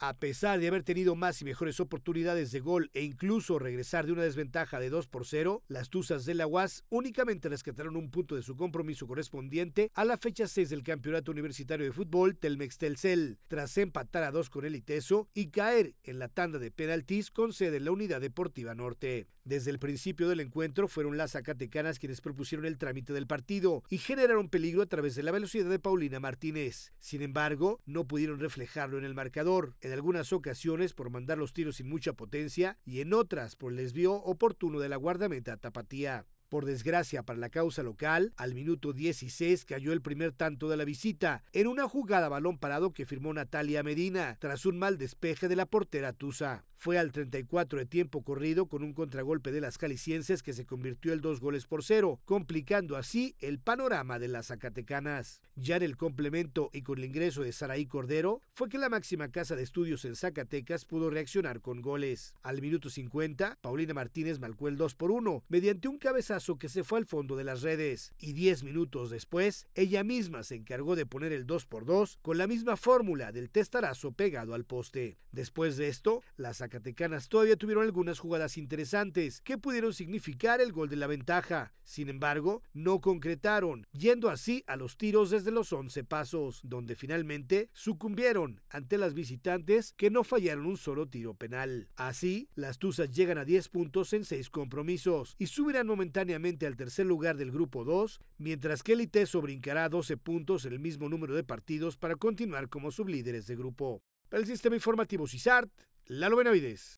a pesar de haber tenido más y mejores oportunidades de gol e incluso regresar de una desventaja de 2 por 0, las Tuzas de la UAS únicamente rescataron un punto de su compromiso correspondiente a la fecha 6 del Campeonato Universitario de Fútbol Telmex Telcel, tras empatar a 2 con el Iteso y caer en la tanda de penaltis con sede en la Unidad Deportiva Norte. Desde el principio del encuentro fueron las Zacatecanas quienes propusieron el trámite del partido y generaron peligro a través de la velocidad de Paulina Martínez. Sin embargo, no pudieron reflejarlo en el marcador en algunas ocasiones por mandar los tiros sin mucha potencia y en otras por el desvío oportuno de la guardameta tapatía. Por desgracia para la causa local, al minuto 16 cayó el primer tanto de la visita, en una jugada balón parado que firmó Natalia Medina, tras un mal despeje de la portera Tusa. Fue al 34 de tiempo corrido con un contragolpe de las calicienses que se convirtió en dos goles por cero, complicando así el panorama de las Zacatecanas. Ya en el complemento y con el ingreso de Saraí Cordero, fue que la máxima casa de estudios en Zacatecas pudo reaccionar con goles. Al minuto 50, Paulina Martínez marcó el 2 por 1 mediante un cabezazo que se fue al fondo de las redes y 10 minutos después ella misma se encargó de poner el 2 x 2 con la misma fórmula del testarazo pegado al poste. Después de esto, las Zacatecanas todavía tuvieron algunas jugadas interesantes que pudieron significar el gol de la ventaja. Sin embargo, no concretaron, yendo así a los tiros desde los 11 pasos, donde finalmente sucumbieron ante las visitantes que no fallaron un solo tiro penal. Así, las Tuzas llegan a 10 puntos en 6 compromisos y subirán momentáneamente al tercer lugar del Grupo 2, mientras que el sobrincará brincará 12 puntos en el mismo número de partidos para continuar como sublíderes de grupo. Para el Sistema Informativo CISART, Lalo Benavides.